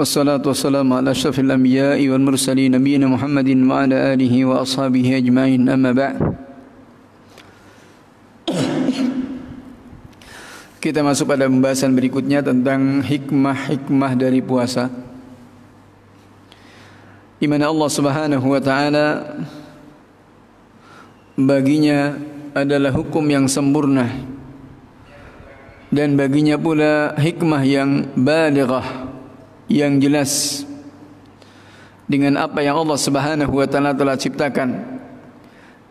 wassalatu wassalamu ala والصلاة anbiya'i wal أشرف nabiyina Muhammadin wa ala alihi wa ashabihi ajmain amma ba' Kita masuk pada pembahasan berikutnya tentang hikmah-hikmah dari puasa. Di mana Allah Subhanahu wa taala baginya adalah hukum yang sempurna dan baginya pula hikmah yang balighah yang jelas dengan apa yang Allah Subhanahu wa taala telah ciptakan.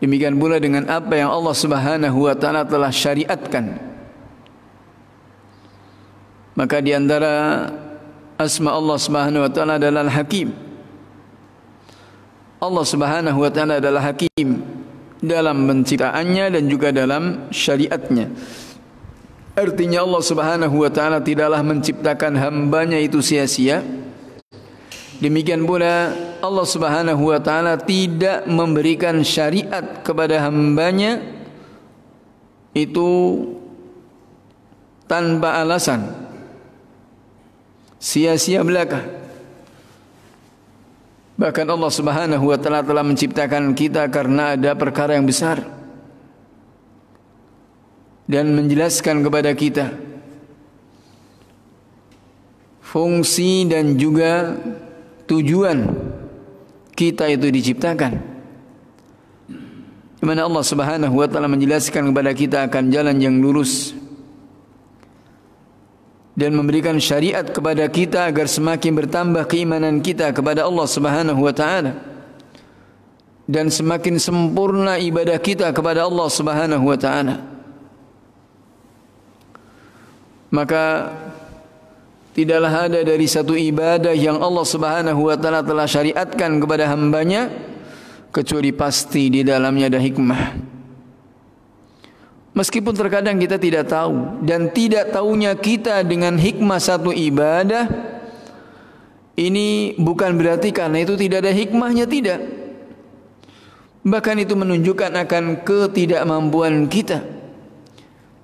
Demikian pula dengan apa yang Allah Subhanahu wa taala telah syariatkan. Maka di antara asma Allah Subhanahu wa taala adalah Al-Hakim. Allah Subhanahu wa taala adalah Hakim dalam penciptaannya dan juga dalam syariatnya. Artinya Allah subhanahu wa ta'ala tidaklah menciptakan hambanya itu sia-sia Demikian pula Allah subhanahu wa ta'ala tidak memberikan syariat kepada hambanya Itu tanpa alasan Sia-sia belaka Bahkan Allah subhanahu wa ta'ala telah menciptakan kita karena ada perkara yang besar dan menjelaskan kepada kita fungsi dan juga tujuan kita itu diciptakan. Di mana Allah Subhanahu wa taala menjelaskan kepada kita akan jalan yang lurus dan memberikan syariat kepada kita agar semakin bertambah keimanan kita kepada Allah Subhanahu wa taala dan semakin sempurna ibadah kita kepada Allah Subhanahu wa taala maka tidaklah ada dari satu ibadah yang Allah Subhanahu wa taala telah syariatkan kepada hambanya kecuali pasti di dalamnya ada hikmah. Meskipun terkadang kita tidak tahu dan tidak tahunya kita dengan hikmah satu ibadah ini bukan berarti karena itu tidak ada hikmahnya tidak. Bahkan itu menunjukkan akan ketidakmampuan kita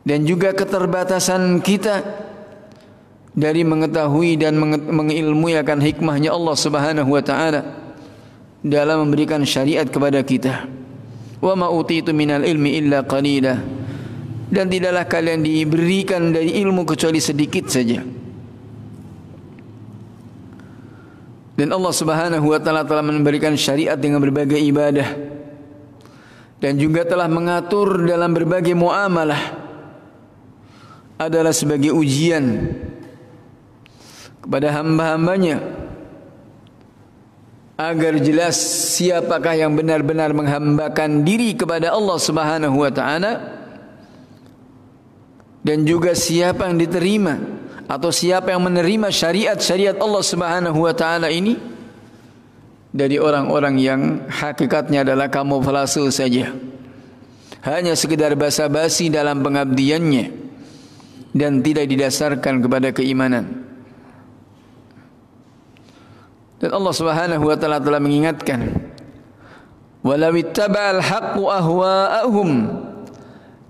dan juga keterbatasan kita dari mengetahui dan mengilmui akan hikmahnya Allah Subhanahu wa taala dalam memberikan syariat kepada kita. Wa ma utitu minal ilmi illa qalila. Dan tidaklah kalian diberikan dari ilmu kecuali sedikit saja. Dan Allah Subhanahu wa taala telah memberikan syariat dengan berbagai ibadah dan juga telah mengatur dalam berbagai muamalah adalah sebagai ujian kepada hamba-hambanya agar jelas siapakah yang benar-benar menghambakan diri kepada Allah Subhanahu wa taala dan juga siapa yang diterima atau siapa yang menerima syariat-syariat Allah Subhanahu wa taala ini dari orang-orang yang hakikatnya adalah kamuflase saja hanya sekedar basa-basi dalam pengabdiannya dan tidak didasarkan kepada keimanan. Dan Allah Subhanahu wa taala telah mengingatkan, "Walau ittaba'al haqqu ahwa'ahum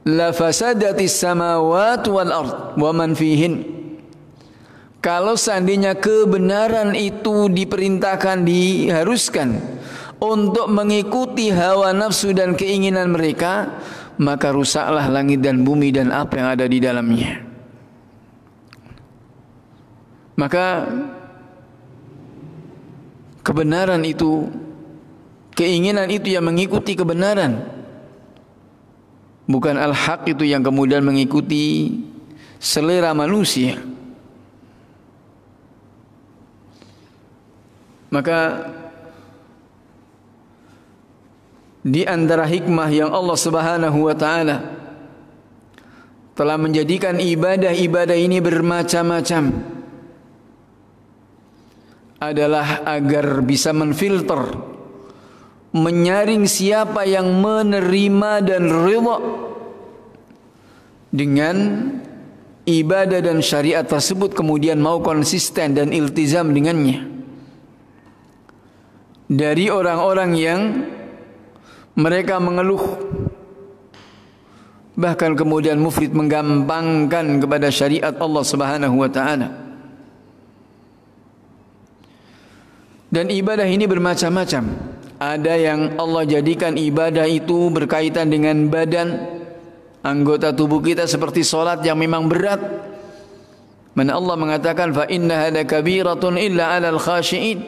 lafasadatis samawati wal ard wa man fihin." Kalau seandainya kebenaran itu diperintahkan diharuskan untuk mengikuti hawa nafsu dan keinginan mereka, maka rusaklah langit dan bumi dan apa yang ada di dalamnya. Maka kebenaran itu keinginan itu yang mengikuti kebenaran. Bukan al-haq itu yang kemudian mengikuti selera manusia. Maka di antara hikmah yang Allah Subhanahu wa taala telah menjadikan ibadah-ibadah ini bermacam-macam adalah agar bisa menfilter, menyaring siapa yang menerima dan ridha dengan ibadah dan syariat tersebut kemudian mau konsisten dan iltizam dengannya. Dari orang-orang yang mereka mengeluh bahkan kemudian mufrid menggampangkan kepada syariat Allah Subhanahu wa taala. Dan ibadah ini bermacam-macam. Ada yang Allah jadikan ibadah itu berkaitan dengan badan anggota tubuh kita seperti solat yang memang berat. Mana Allah mengatakan fa inna hada kabiratun illa alal khashiin.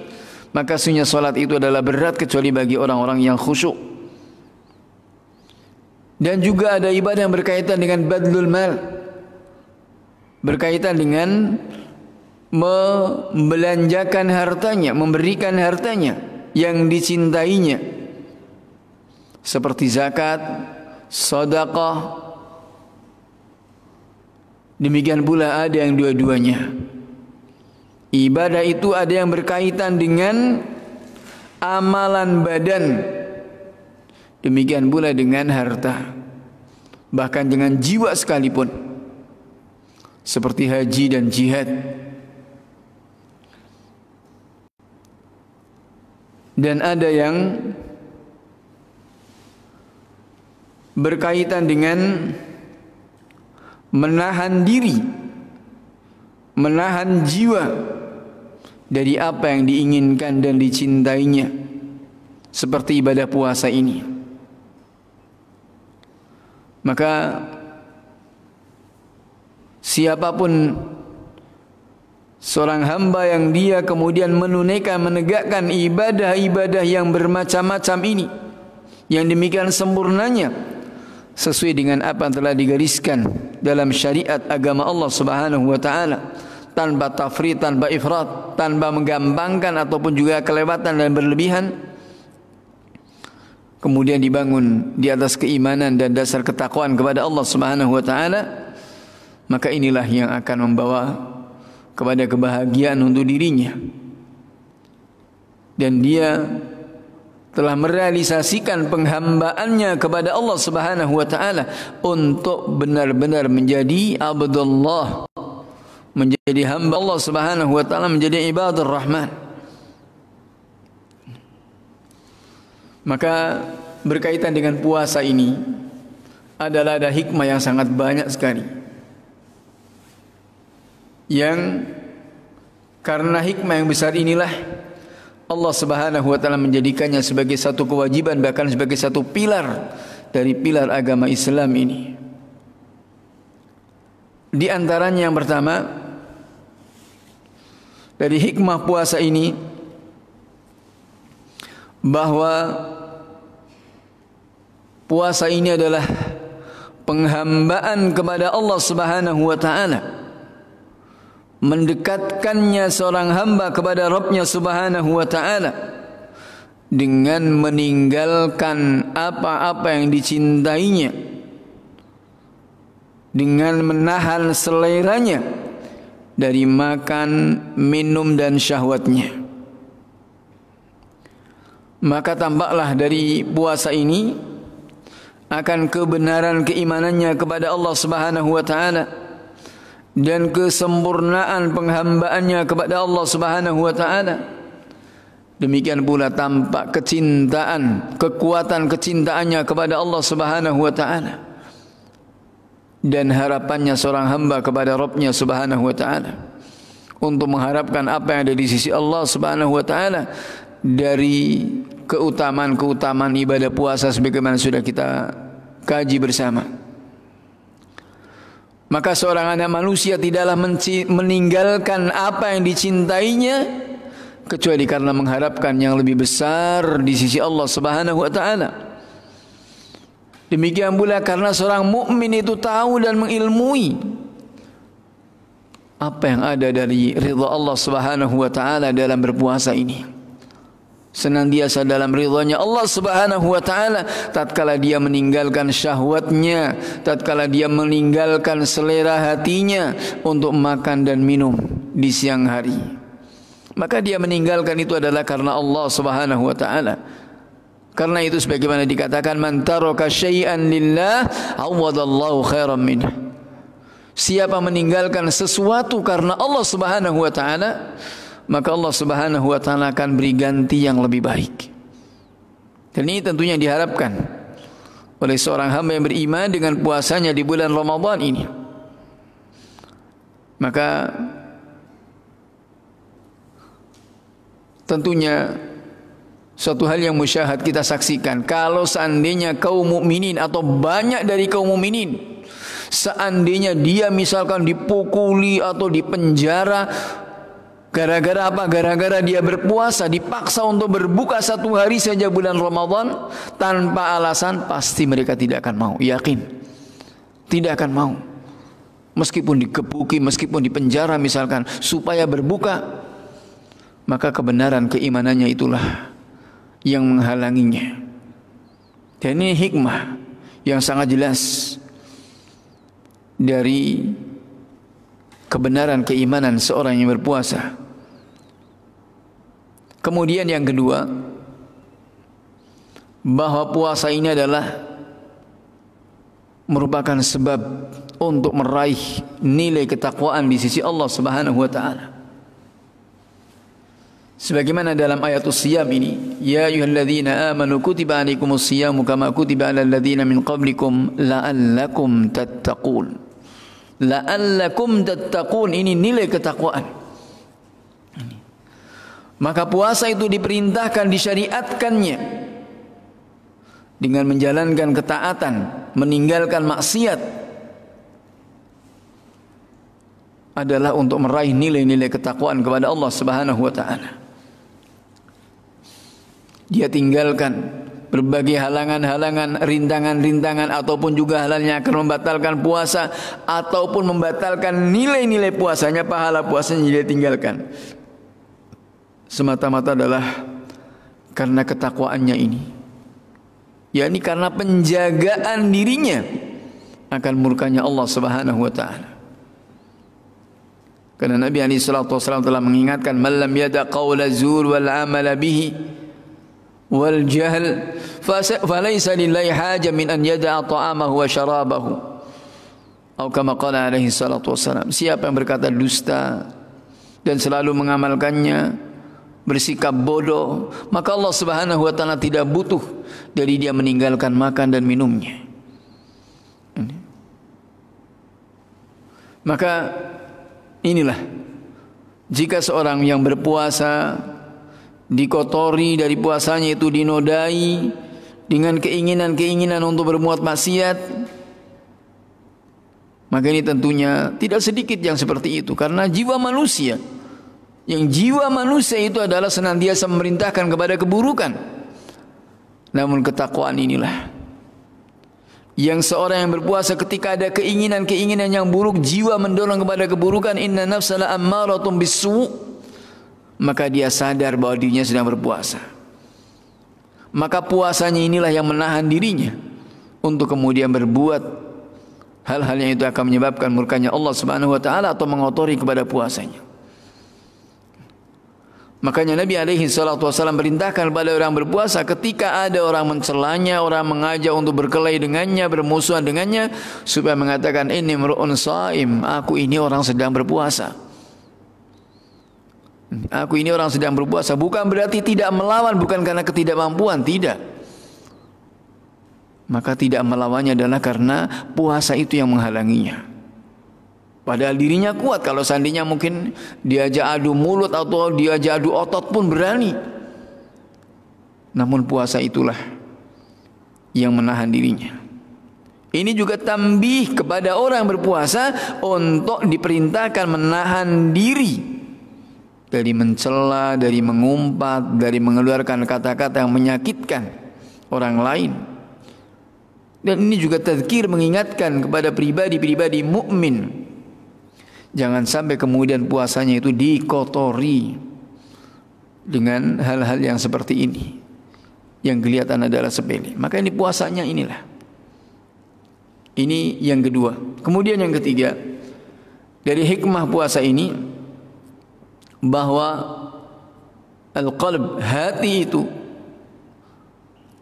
Maka sunya solat itu adalah berat kecuali bagi orang-orang yang khusyuk. Dan juga ada ibadah yang berkaitan dengan badlul mal. Berkaitan dengan membelanjakan hartanya, memberikan hartanya yang dicintainya seperti zakat, sedekah. Demikian pula ada yang dua-duanya. Ibadah itu ada yang berkaitan dengan amalan badan. Demikian pula dengan harta. Bahkan dengan jiwa sekalipun. Seperti haji dan jihad. dan ada yang berkaitan dengan menahan diri menahan jiwa dari apa yang diinginkan dan dicintainya seperti ibadah puasa ini maka siapapun Seorang hamba yang dia kemudian menunaikan menegakkan ibadah-ibadah yang bermacam-macam ini yang demikian sempurnanya sesuai dengan apa yang telah digariskan dalam syariat agama Allah Subhanahu wa taala tanpa tafri, tanpa ifrat, tanpa menggampangkan ataupun juga kelewatan dan berlebihan. Kemudian dibangun di atas keimanan dan dasar ketakwaan kepada Allah Subhanahu wa taala, maka inilah yang akan membawa kepada kebahagiaan untuk dirinya. Dan dia telah merealisasikan penghambaannya kepada Allah Subhanahu wa taala untuk benar-benar menjadi abdullah menjadi hamba Allah Subhanahu wa taala menjadi ibadur rahman maka berkaitan dengan puasa ini adalah ada hikmah yang sangat banyak sekali yang karena hikmah yang besar inilah Allah Subhanahu wa taala menjadikannya sebagai satu kewajiban bahkan sebagai satu pilar dari pilar agama Islam ini. Di antaranya yang pertama dari hikmah puasa ini bahwa puasa ini adalah penghambaan kepada Allah Subhanahu wa taala mendekatkannya seorang hamba kepada Rabbnya subhanahu wa ta'ala dengan meninggalkan apa-apa yang dicintainya dengan menahan seleranya dari makan, minum dan syahwatnya maka tampaklah dari puasa ini akan kebenaran keimanannya kepada Allah Subhanahu wa taala dan kesempurnaan penghambaannya kepada Allah Subhanahu wa taala. Demikian pula tampak kecintaan, kekuatan kecintaannya kepada Allah Subhanahu wa taala. Dan harapannya seorang hamba kepada Rabbnya Subhanahu wa taala untuk mengharapkan apa yang ada di sisi Allah Subhanahu wa taala dari keutamaan-keutamaan ibadah puasa sebagaimana sudah kita kaji bersama. Maka seorang anak manusia tidaklah meninggalkan apa yang dicintainya kecuali karena mengharapkan yang lebih besar di sisi Allah Subhanahu wa taala. Demikian pula karena seorang mukmin itu tahu dan mengilmui apa yang ada dari ridha Allah Subhanahu wa taala dalam berpuasa ini senantiasa dalam ridhonya Allah Subhanahu wa taala tatkala dia meninggalkan syahwatnya tatkala dia meninggalkan selera hatinya untuk makan dan minum di siang hari maka dia meninggalkan itu adalah karena Allah Subhanahu wa taala karena itu sebagaimana dikatakan man taraka syai'an lillah awadallahu khairan minhu siapa meninggalkan sesuatu karena Allah Subhanahu wa taala maka Allah Subhanahu wa taala akan beri ganti yang lebih baik. Dan ini tentunya diharapkan oleh seorang hamba yang beriman dengan puasanya di bulan Ramadan ini. Maka tentunya suatu hal yang musyahad kita saksikan kalau seandainya kaum mukminin atau banyak dari kaum mukminin seandainya dia misalkan dipukuli atau dipenjara Gara-gara apa? Gara-gara dia berpuasa, dipaksa untuk berbuka satu hari saja bulan Ramadan tanpa alasan, pasti mereka tidak akan mau. Yakin. Tidak akan mau. Meskipun dikepuki, meskipun dipenjara misalkan, supaya berbuka, maka kebenaran keimanannya itulah yang menghalanginya. Dan ini hikmah yang sangat jelas dari kebenaran keimanan seorang yang berpuasa. Kemudian yang kedua, bahwa puasa ini adalah merupakan sebab untuk meraih nilai ketakwaan di sisi Allah Subhanahu wa taala. Sebagaimana dalam ayat siyam ini, ya ayyuhalladzina amanu kutiba alaikumus siyamu kama kutiba alal ladzina min qablikum la'allakum tattaqun. La'allakum tattaqun ini nilai ketakwaan. Maka puasa itu diperintahkan disyariatkannya dengan menjalankan ketaatan, meninggalkan maksiat adalah untuk meraih nilai-nilai ketakwaan kepada Allah Subhanahu wa taala. Dia tinggalkan berbagai halangan-halangan, rintangan-rintangan ataupun juga halalnya akan membatalkan puasa ataupun membatalkan nilai-nilai puasanya, pahala puasanya dia tinggalkan semata-mata adalah karena ketakwaannya ini. yakni karena penjagaan dirinya akan murkanya Allah Subhanahu wa taala. Karena Nabi alaihi salatu wasallam telah mengingatkan man lam yada qaula zur wal amala bihi wal jahl falaysa lillahi haja min an yada ta'amahu wa syarabahu. Atau kama qala alaihi salatu wasallam, siapa yang berkata dusta dan selalu mengamalkannya bersikap bodoh, maka Allah Subhanahu wa taala tidak butuh dari dia meninggalkan makan dan minumnya. Maka inilah jika seorang yang berpuasa dikotori dari puasanya itu dinodai dengan keinginan-keinginan untuk bermuat maksiat maka ini tentunya tidak sedikit yang seperti itu karena jiwa manusia yang jiwa manusia itu adalah senantiasa memerintahkan kepada keburukan. Namun ketakwaan inilah yang seorang yang berpuasa ketika ada keinginan-keinginan yang buruk jiwa mendorong kepada keburukan inna nafsala ammaratun bisu maka dia sadar bahwa dirinya sedang berpuasa maka puasanya inilah yang menahan dirinya untuk kemudian berbuat hal-hal yang itu akan menyebabkan murkanya Allah Subhanahu wa taala atau mengotori kepada puasanya Makanya Nabi alaihi salatu wasallam perintahkan kepada orang berpuasa ketika ada orang mencelanya, orang mengajak untuk berkelahi dengannya, bermusuhan dengannya supaya mengatakan ini mru'un saim, aku ini orang sedang berpuasa. Aku ini orang sedang berpuasa bukan berarti tidak melawan, bukan karena ketidakmampuan, tidak. Maka tidak melawannya adalah karena puasa itu yang menghalanginya. Padahal dirinya kuat kalau seandainya mungkin diajak adu mulut atau diajak adu otot pun berani. Namun puasa itulah yang menahan dirinya. Ini juga tambih kepada orang berpuasa untuk diperintahkan menahan diri dari mencela, dari mengumpat, dari mengeluarkan kata-kata yang menyakitkan orang lain. Dan ini juga tazkir mengingatkan kepada pribadi-pribadi mukmin Jangan sampai kemudian puasanya itu dikotori dengan hal-hal yang seperti ini. Yang kelihatan adalah sepele. Maka ini puasanya inilah. Ini yang kedua. Kemudian yang ketiga, dari hikmah puasa ini bahwa al-qalb hati itu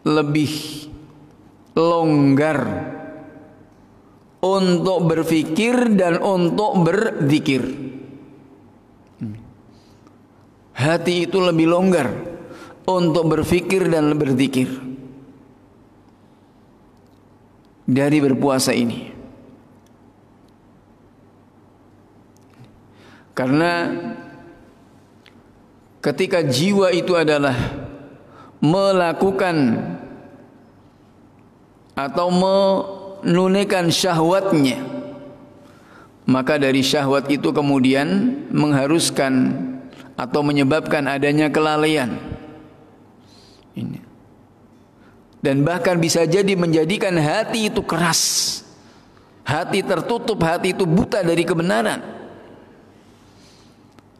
lebih longgar untuk berfikir dan untuk berzikir. Hati itu lebih longgar untuk berfikir dan berzikir dari berpuasa ini. Karena ketika jiwa itu adalah melakukan atau me menunaikan syahwatnya maka dari syahwat itu kemudian mengharuskan atau menyebabkan adanya kelalaian ini dan bahkan bisa jadi menjadikan hati itu keras hati tertutup hati itu buta dari kebenaran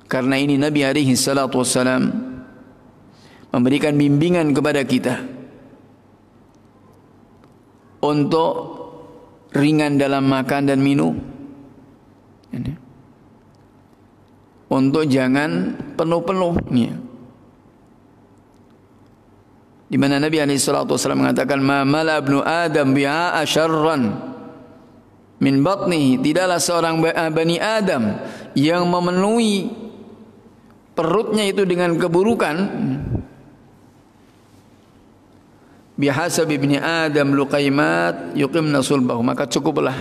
karena ini Nabi alaihi salatu wassalam memberikan bimbingan kepada kita untuk ringan dalam makan dan minum. Untuk jangan penuh-penuh. Di mana Nabi alaihi salatu wasallam mengatakan, "Ma mala ibnu Adam biha syarran." min batnihi tidaklah seorang eh, bani Adam yang memenuhi perutnya itu dengan keburukan Bihasa bibni Adam luqaimat yuqimna sulbahu maka cukuplah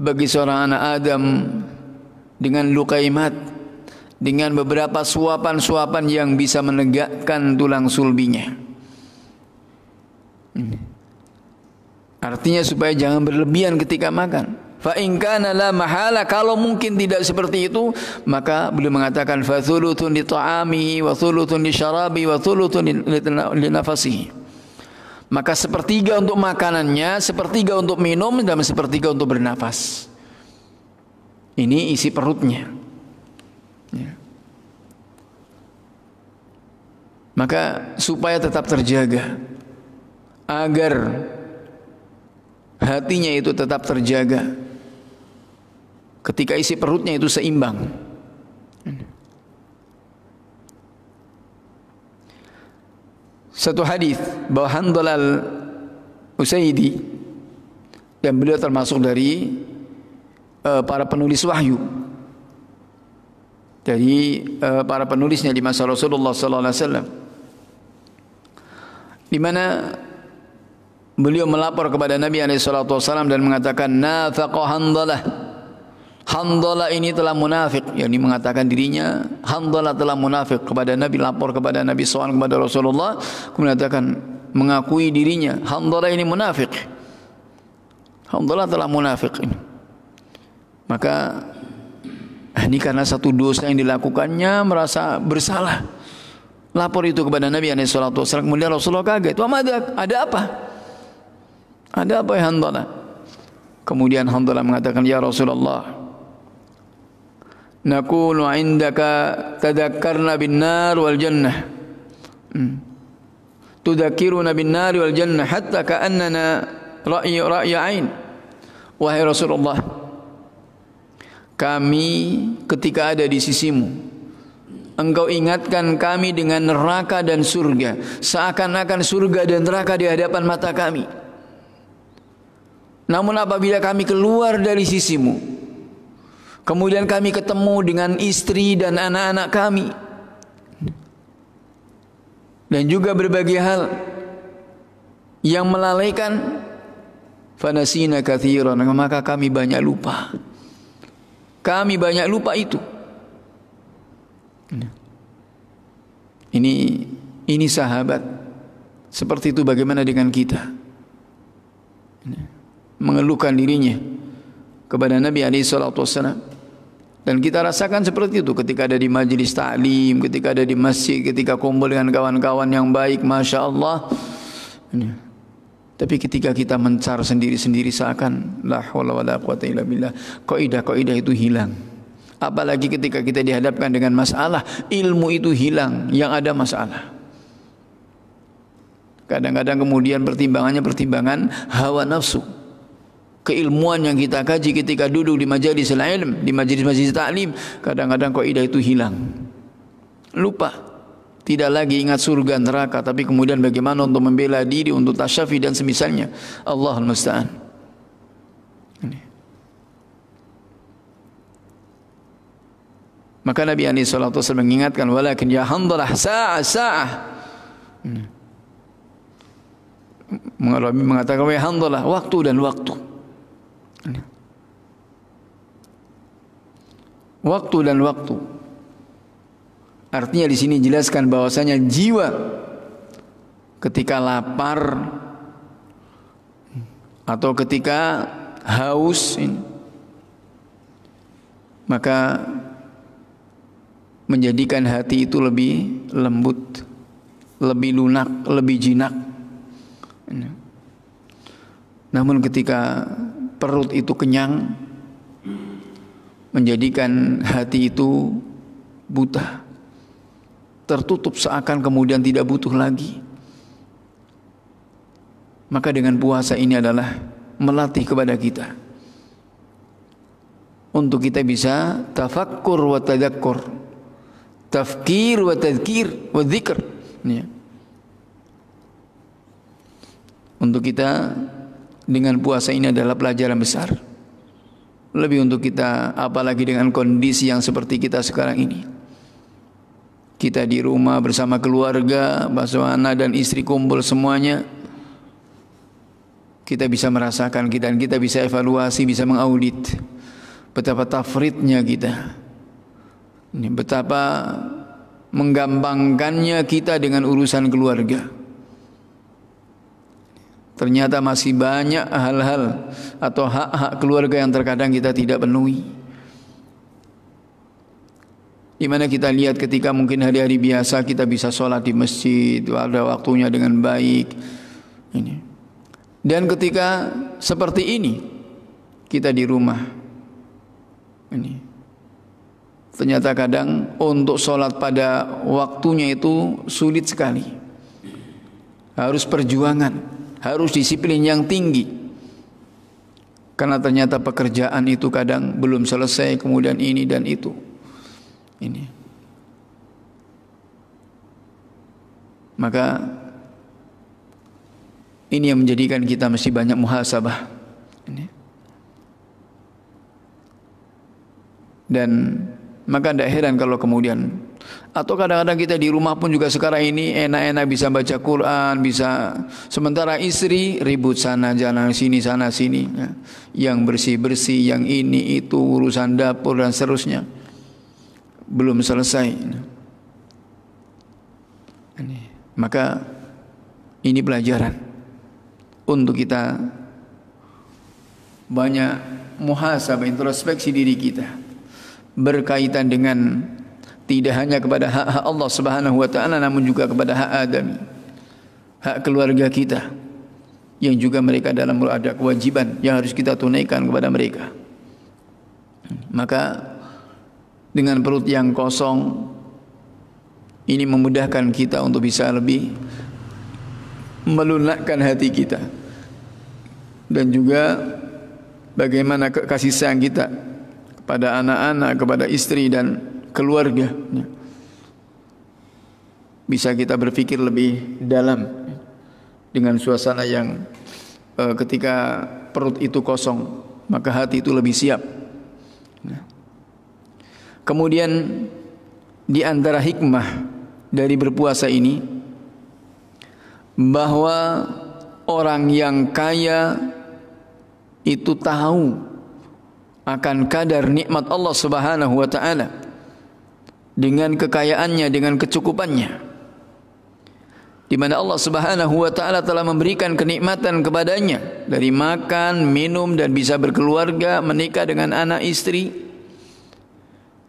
bagi seorang anak Adam dengan luqaimat dengan beberapa suapan-suapan yang bisa menegakkan tulang sulbinya hmm. artinya supaya jangan berlebihan ketika makan fa in kana la mahala kalau mungkin tidak seperti itu maka beliau mengatakan fa thuluthun li taami wa thuluthun li syarabi wa thuluthun li nafasihi maka sepertiga untuk makanannya, sepertiga untuk minum, dan sepertiga untuk bernafas. Ini isi perutnya. Ya. Maka supaya tetap terjaga, agar hatinya itu tetap terjaga, ketika isi perutnya itu seimbang. satu hadis bahwa handalal Usaidi dan beliau termasuk dari uh, para penulis wahyu. Dari uh, eh, para penulisnya di masa Rasulullah sallallahu alaihi wasallam. Di mana beliau melapor kepada Nabi alaihi salatu wasallam dan mengatakan nafaqa Handalah Handola ini telah munafik ini mengatakan dirinya Handola telah munafik kepada Nabi lapor kepada Nabi Soal kepada Rasulullah kemudian mengatakan mengakui dirinya Handola ini munafik Handola telah munafik ini maka eh, ini karena satu dosa yang dilakukannya merasa bersalah lapor itu kepada Nabi SAW kemudian Rasulullah kaget wah ada? ada apa ada apa ya Handola kemudian Handola mengatakan ya Rasulullah nakunu indaka tadakkarna bin nar wal jannah hmm. tudakiruna bin nar wal jannah hatta ka'annana ra'i ra'i ain wahai Rasulullah kami ketika ada di sisimu Engkau ingatkan kami dengan neraka dan surga Seakan-akan surga dan neraka di hadapan mata kami Namun apabila kami keluar dari sisimu Kemudian kami ketemu dengan istri dan anak-anak kami. Dan juga berbagai hal yang melalaikan fanasina kathiran maka kami banyak lupa. Kami banyak lupa itu. Ini ini sahabat. Seperti itu bagaimana dengan kita? Mengeluhkan dirinya kepada Nabi alaihi salatu wasallam. Dan kita rasakan seperti itu ketika ada di majlis taklim, ketika ada di masjid, ketika kumpul dengan kawan-kawan yang baik, Masya Allah. Tapi ketika kita mencar sendiri-sendiri seakan, La hawla wa la quwata illa itu hilang. Apalagi ketika kita dihadapkan dengan masalah, ilmu itu hilang, yang ada masalah. Kadang-kadang kemudian pertimbangannya pertimbangan hawa nafsu keilmuan yang kita kaji ketika duduk di majlis ilm, di majlis-majlis taklim, kadang-kadang kaidah itu hilang. Lupa. Tidak lagi ingat surga neraka, tapi kemudian bagaimana untuk membela diri, untuk tasyafi dan semisalnya. Allah musta'an. Maka Nabi Ani Sallallahu Alaihi Wasallam mengingatkan, walakin ya handalah sa'ah sa'ah. Mengalami mengatakan ya handalah waktu dan waktu. waktu dan waktu. Artinya di sini jelaskan bahwasanya jiwa ketika lapar atau ketika haus ini, maka menjadikan hati itu lebih lembut, lebih lunak, lebih jinak. Namun ketika perut itu kenyang, menjadikan hati itu buta tertutup seakan kemudian tidak butuh lagi maka dengan puasa ini adalah melatih kepada kita untuk kita bisa tafakkur wa tadakkur tafkir wa tadkir wa dzikr ya. untuk kita dengan puasa ini adalah pelajaran besar lebih untuk kita apalagi dengan kondisi yang seperti kita sekarang ini kita di rumah bersama keluarga basuhana dan istri kumpul semuanya kita bisa merasakan kita dan kita bisa evaluasi bisa mengaudit betapa tafritnya kita betapa menggampangkannya kita dengan urusan keluarga Ternyata masih banyak hal-hal atau hak-hak keluarga yang terkadang kita tidak penuhi. Di mana kita lihat ketika mungkin hari-hari biasa kita bisa sholat di masjid, ada waktunya dengan baik. Ini. Dan ketika seperti ini kita di rumah, ini ternyata kadang untuk sholat pada waktunya itu sulit sekali. Harus perjuangan harus disiplin yang tinggi. Karena ternyata pekerjaan itu kadang belum selesai, kemudian ini dan itu. Ini. Maka ini yang menjadikan kita mesti banyak muhasabah. Ini. Dan maka tidak heran kalau kemudian atau kadang-kadang kita di rumah pun juga sekarang ini enak-enak bisa baca Quran, bisa sementara istri ribut sana jalan sini sana sini, ya. yang bersih bersih, yang ini itu urusan dapur dan seterusnya belum selesai. Maka ini pelajaran untuk kita banyak muhasabah introspeksi diri kita berkaitan dengan tidak hanya kepada hak-hak Allah Subhanahu wa taala namun juga kepada hak adam hak keluarga kita yang juga mereka dalam ada kewajiban yang harus kita tunaikan kepada mereka maka dengan perut yang kosong ini memudahkan kita untuk bisa lebih melunakkan hati kita dan juga bagaimana kasih sayang kita kepada anak-anak, kepada istri dan keluarga. Ya. Bisa kita berpikir lebih dalam dengan suasana yang eh, ketika perut itu kosong, maka hati itu lebih siap. Ya. Kemudian di antara hikmah dari berpuasa ini bahwa orang yang kaya itu tahu akan kadar nikmat Allah Subhanahu wa taala dengan kekayaannya, dengan kecukupannya. Di mana Allah Subhanahu wa taala telah memberikan kenikmatan kepadanya dari makan, minum dan bisa berkeluarga, menikah dengan anak istri.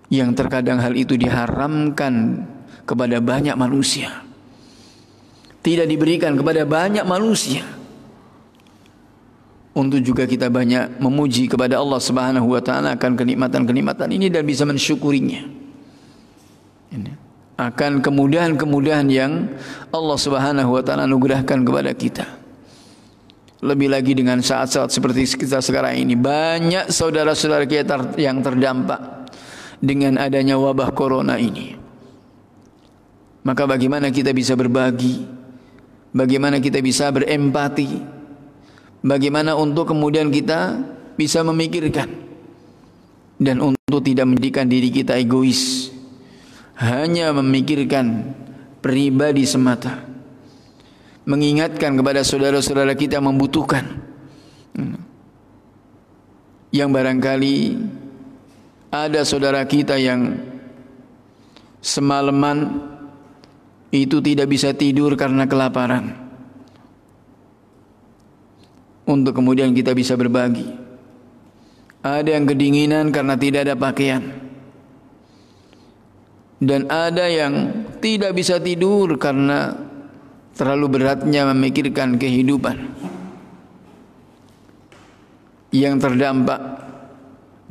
Yang terkadang hal itu diharamkan kepada banyak manusia. Tidak diberikan kepada banyak manusia. Untuk juga kita banyak memuji kepada Allah Subhanahu wa taala akan kenikmatan-kenikmatan ini dan bisa mensyukurinya. Ini. Akan kemudahan-kemudahan yang Allah Subhanahu wa taala anugerahkan kepada kita. Lebih lagi dengan saat-saat seperti kita sekarang ini banyak saudara-saudara kita yang terdampak dengan adanya wabah corona ini. Maka bagaimana kita bisa berbagi? Bagaimana kita bisa berempati? Bagaimana untuk kemudian kita bisa memikirkan dan untuk tidak menjadikan diri kita egois hanya memikirkan pribadi semata. Mengingatkan kepada saudara-saudara kita yang membutuhkan. Hmm. Yang barangkali ada saudara kita yang semalaman itu tidak bisa tidur karena kelaparan. Untuk kemudian kita bisa berbagi. Ada yang kedinginan karena tidak ada pakaian dan ada yang tidak bisa tidur karena terlalu beratnya memikirkan kehidupan yang terdampak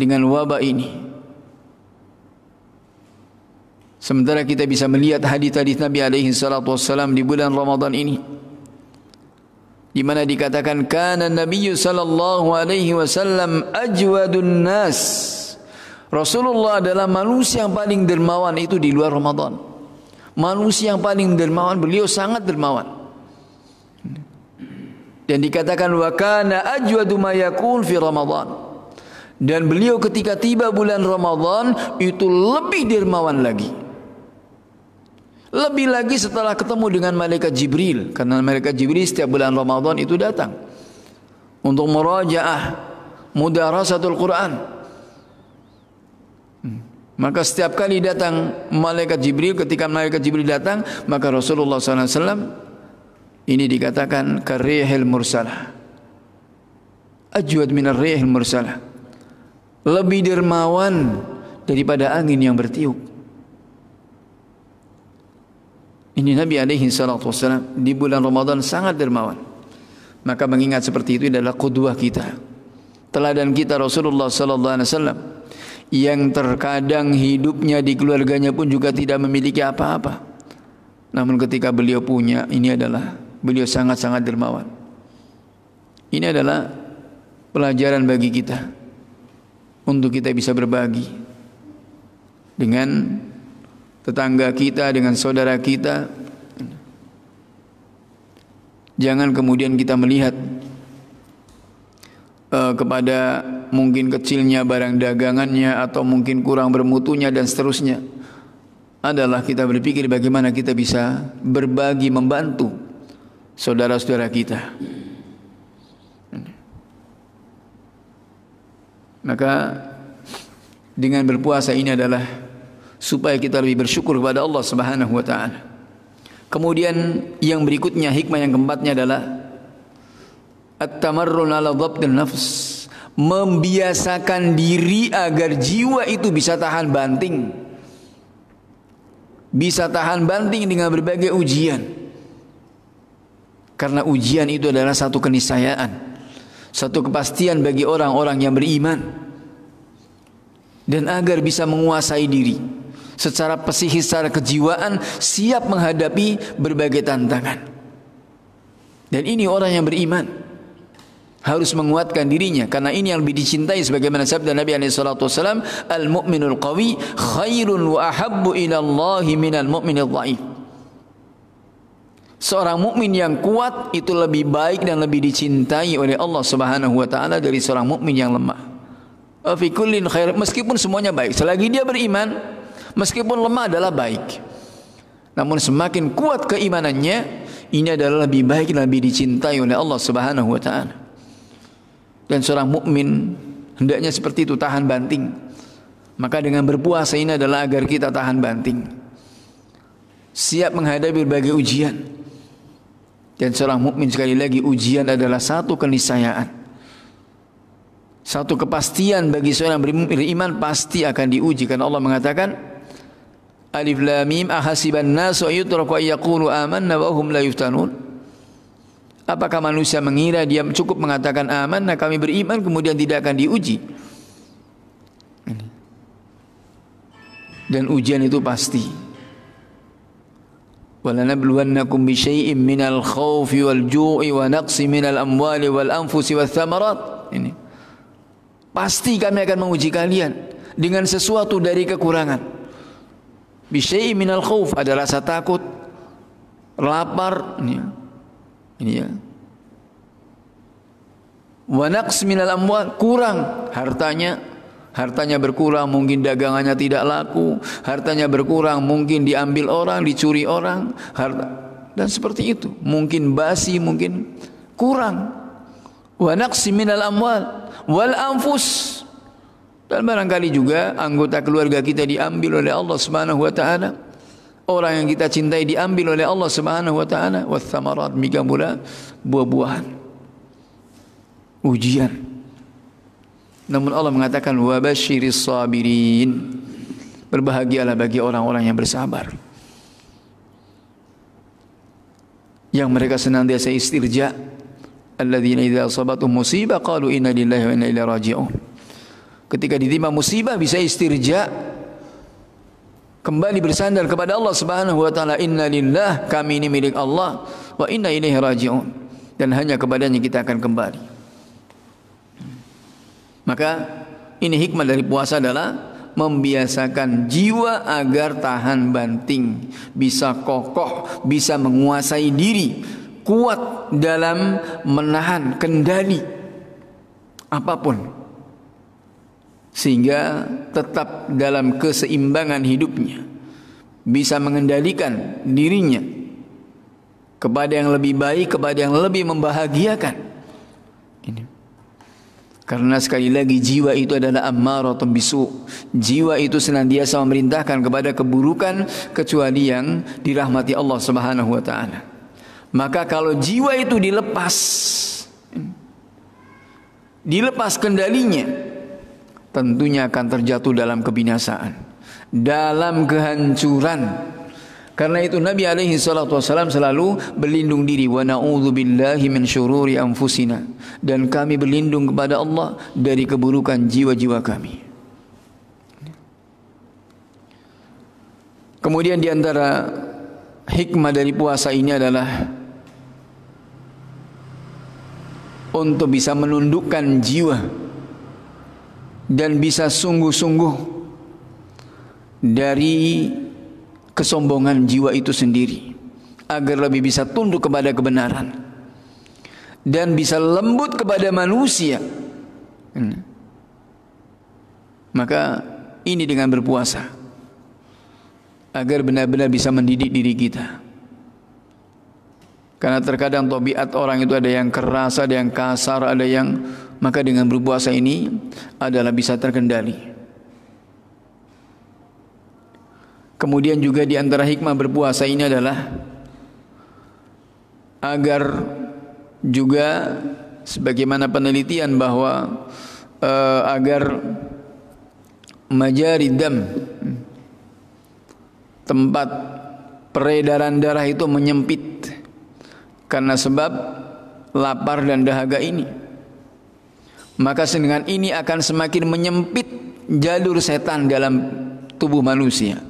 dengan wabah ini. Sementara kita bisa melihat hadis-hadis Nabi alaihi salatu di bulan Ramadan ini di mana dikatakan kana Nabi sallallahu alaihi wasallam ajwadun nas Rasulullah adalah manusia yang paling dermawan itu di luar Ramadan. Manusia yang paling dermawan, beliau sangat dermawan. Dan dikatakan wa kana ajwadu ma yakun fi Ramadan. Dan beliau ketika tiba bulan Ramadan itu lebih dermawan lagi. Lebih lagi setelah ketemu dengan malaikat Jibril karena malaikat Jibril setiap bulan Ramadan itu datang untuk murajaah mudarasatul Quran. Maka setiap kali datang malaikat Jibril, ketika malaikat Jibril datang, maka Rasulullah SAW ini dikatakan karihil mursalah. Ajwad minar rihil mursalah. Lebih dermawan daripada angin yang bertiup. Ini Nabi alaihi salatu wasallam di bulan Ramadan sangat dermawan. Maka mengingat seperti itu adalah qudwah kita. Teladan kita Rasulullah sallallahu alaihi wasallam yang terkadang hidupnya di keluarganya pun juga tidak memiliki apa-apa. Namun ketika beliau punya, ini adalah beliau sangat-sangat dermawan. Ini adalah pelajaran bagi kita untuk kita bisa berbagi dengan tetangga kita, dengan saudara kita. Jangan kemudian kita melihat uh, kepada mungkin kecilnya barang dagangannya atau mungkin kurang bermutunya dan seterusnya adalah kita berpikir bagaimana kita bisa berbagi membantu saudara-saudara kita. Maka dengan berpuasa ini adalah supaya kita lebih bersyukur kepada Allah Subhanahu wa taala. Kemudian yang berikutnya hikmah yang keempatnya adalah At-tamarrun ala dhabtin nafs. Membiasakan diri agar jiwa itu bisa tahan banting. Bisa tahan banting dengan berbagai ujian. Karena ujian itu adalah satu keniscayaan. Satu kepastian bagi orang-orang yang beriman. Dan agar bisa menguasai diri. Secara psikis, secara kejiwaan siap menghadapi berbagai tantangan. Dan ini orang yang beriman harus menguatkan dirinya karena ini yang lebih dicintai sebagaimana sabda Nabi alaihi salatu wasallam al mu'minul qawi khairun wa ahabbu ila Allah al mu'minil dhaif Seorang mukmin yang kuat itu lebih baik dan lebih dicintai oleh Allah Subhanahu wa taala dari seorang mukmin yang lemah. fikulin khair meskipun semuanya baik selagi dia beriman meskipun lemah adalah baik. Namun semakin kuat keimanannya ini adalah lebih baik dan lebih dicintai oleh Allah Subhanahu wa taala. Dan seorang mukmin hendaknya seperti itu tahan banting. Maka dengan berpuasa ini adalah agar kita tahan banting. Siap menghadapi berbagai ujian. Dan seorang mukmin sekali lagi ujian adalah satu keniscayaan. Satu kepastian bagi seorang beriman pasti akan diuji karena Allah mengatakan Alif Lam Mim ahasiban nasu yutraku Aman amanna wa hum la yuftanun Apakah manusia mengira dia cukup mengatakan aman, nah kami beriman kemudian tidak akan diuji? Dan ujian itu pasti. ini pasti kami akan menguji kalian dengan sesuatu dari kekurangan bisyai minal khauf ada rasa takut lapar ini ya. Wanaks minal amwal kurang hartanya hartanya berkurang mungkin dagangannya tidak laku hartanya berkurang mungkin diambil orang dicuri orang harta dan seperti itu mungkin basi mungkin kurang wanaqsi minal amwal wal anfus dan barangkali juga anggota keluarga kita diambil oleh Allah Subhanahu wa taala orang yang kita cintai diambil oleh Allah Subhanahu wa taala wathamarat mika pula buah-buahan ujian namun Allah mengatakan wabasyiris sabirin berbahagialah bagi orang-orang yang bersabar yang mereka senantiasa istirja alladzina idza sabatum musibah qalu inna lillahi wa inna ilaihi raji'un ketika ditimpa musibah bisa istirja kembali bersandar kepada Allah Subhanahu wa taala inna lillah kami ini milik Allah wa inna ilaihi rajiun dan hanya kepadanya kita akan kembali maka ini hikmah dari puasa adalah membiasakan jiwa agar tahan banting, bisa kokoh, bisa menguasai diri, kuat dalam menahan kendali apapun sehingga tetap dalam keseimbangan hidupnya bisa mengendalikan dirinya kepada yang lebih baik kepada yang lebih membahagiakan ini karena sekali lagi jiwa itu adalah atau bisu jiwa itu senantiasa memerintahkan kepada keburukan kecuali yang dirahmati Allah Subhanahu wa taala maka kalau jiwa itu dilepas dilepas kendalinya tentunya akan terjatuh dalam kebinasaan, dalam kehancuran. Karena itu Nabi alaihi salatu wasallam selalu berlindung diri wa na'udzubillahi min syururi anfusina dan kami berlindung kepada Allah dari keburukan jiwa-jiwa kami. Kemudian di antara hikmah dari puasa ini adalah untuk bisa menundukkan jiwa dan bisa sungguh-sungguh dari kesombongan jiwa itu sendiri agar lebih bisa tunduk kepada kebenaran dan bisa lembut kepada manusia hmm. maka ini dengan berpuasa agar benar-benar bisa mendidik diri kita karena terkadang tobiat orang itu ada yang keras ada yang kasar ada yang maka dengan berpuasa ini adalah bisa terkendali. Kemudian juga di antara hikmah berpuasa ini adalah agar juga sebagaimana penelitian bahwa e, agar majari dam tempat peredaran darah itu menyempit karena sebab lapar dan dahaga ini maka dengan ini akan semakin menyempit jalur setan dalam tubuh manusia.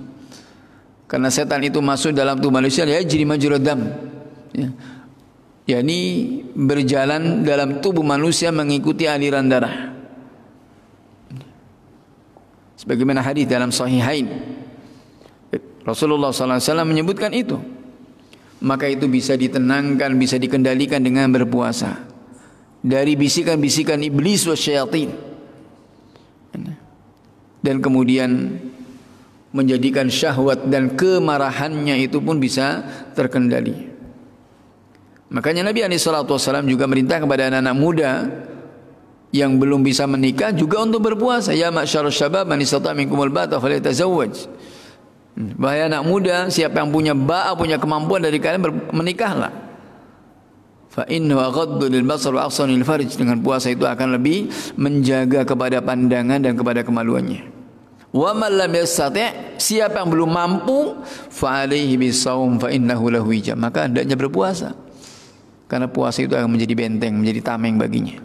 Karena setan itu masuk dalam tubuh manusia ya jadi majuradam. Ya. Yani berjalan dalam tubuh manusia mengikuti aliran darah. Sebagaimana hadis dalam Sahihain, Rasulullah SAW menyebutkan itu. Maka itu bisa ditenangkan, bisa dikendalikan dengan berpuasa dari bisikan-bisikan iblis wa syaitan dan kemudian menjadikan syahwat dan kemarahannya itu pun bisa terkendali. Makanya Nabi Alaihi Wasallam juga merintah kepada anak-anak muda yang belum bisa menikah juga untuk berpuasa. Ya masyarul syabab man istata minkumul zawaj. falyatazawwaj. Bahaya hmm. anak muda, siapa yang punya ba'a, punya kemampuan dari kalian menikahlah fa inna ghaddu lil basar wa dengan puasa itu akan lebih menjaga kepada pandangan dan kepada kemaluannya wa man lam siapa yang belum mampu fa alaihi bisawm fa innahu lahu maka hendaknya berpuasa karena puasa itu akan menjadi benteng menjadi tameng baginya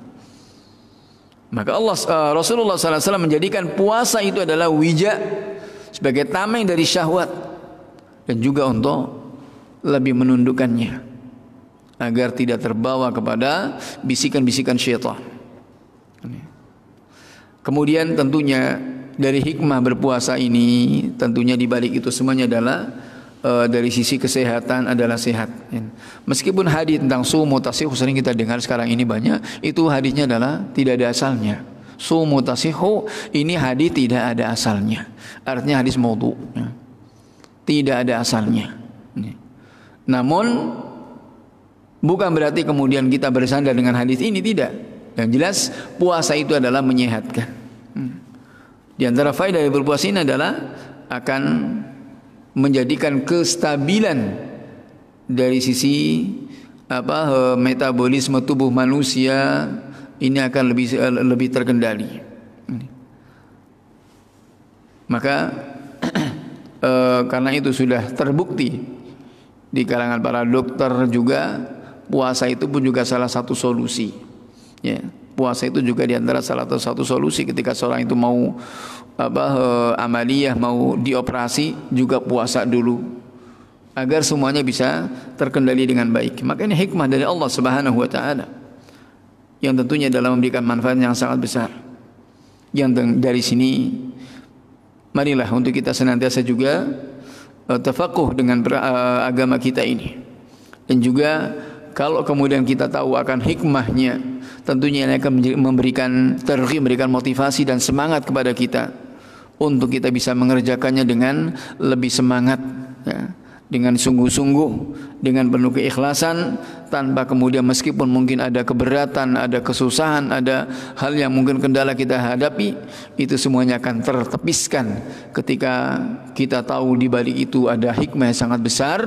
maka Allah uh, Rasulullah SAW menjadikan puasa itu adalah wija sebagai tameng dari syahwat dan juga untuk lebih menundukkannya agar tidak terbawa kepada bisikan-bisikan syaitan. Kemudian tentunya dari hikmah berpuasa ini tentunya dibalik itu semuanya adalah uh, dari sisi kesehatan adalah sehat. Meskipun hadis tentang sumo tasihu sering kita dengar sekarang ini banyak, itu hadisnya adalah tidak ada asalnya. Sumo tasihu ini hadis tidak ada asalnya. Artinya hadis maudhu. Ya. Tidak ada asalnya. Namun Bukan berarti kemudian kita bersandar dengan hadis ini tidak. Yang jelas puasa itu adalah menyehatkan. Hmm. Di antara faedah dari berpuasa ini adalah akan menjadikan kestabilan dari sisi apa eh, metabolisme tubuh manusia ini akan lebih eh, lebih terkendali. Maka eh, karena itu sudah terbukti di kalangan para dokter juga puasa itu pun juga salah satu solusi. Ya, puasa itu juga diantara salah satu solusi ketika seorang itu mau apa eh, amaliyah mau dioperasi juga puasa dulu agar semuanya bisa terkendali dengan baik. Makanya hikmah dari Allah Subhanahu wa taala yang tentunya dalam memberikan manfaat yang sangat besar. Yang dari sini marilah untuk kita senantiasa juga uh, tafaqquh dengan uh, agama kita ini dan juga kalau kemudian kita tahu akan hikmahnya, tentunya ini akan memberikan terhi memberikan motivasi dan semangat kepada kita untuk kita bisa mengerjakannya dengan lebih semangat, ya. dengan sungguh-sungguh, dengan penuh keikhlasan, tanpa kemudian meskipun mungkin ada keberatan, ada kesusahan, ada hal yang mungkin kendala kita hadapi, itu semuanya akan tertepiskan ketika kita tahu di balik itu ada hikmah yang sangat besar,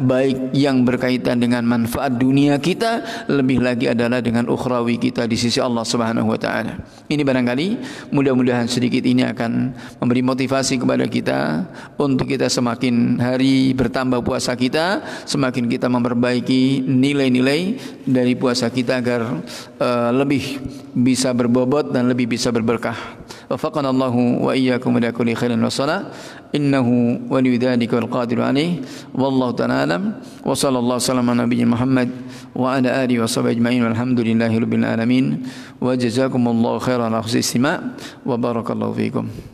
baik yang berkaitan dengan manfaat dunia kita, lebih lagi adalah dengan ukhrawi kita di sisi Allah Subhanahu wa taala. Ini barangkali mudah-mudahan sedikit ini akan memberi motivasi kepada kita untuk kita semakin hari bertambah puasa kita, semakin kita memperbaiki nilai nilai dari puasa kita agar uh, lebih bisa berbobot dan lebih bisa berberkah. Wafaqana Allahu wa iyyakum ila kulli khairin wa sala. Innahu waliyu dzalika wal qadiru alaihi. Wallahu ta'ala Wa sallallahu sallam ala nabiyina Muhammad wa ala alihi wa sahbihi ajma'in. Walhamdulillahi rabbil alamin. Wa jazakumullahu khairan ala istima' wa barakallahu fiikum.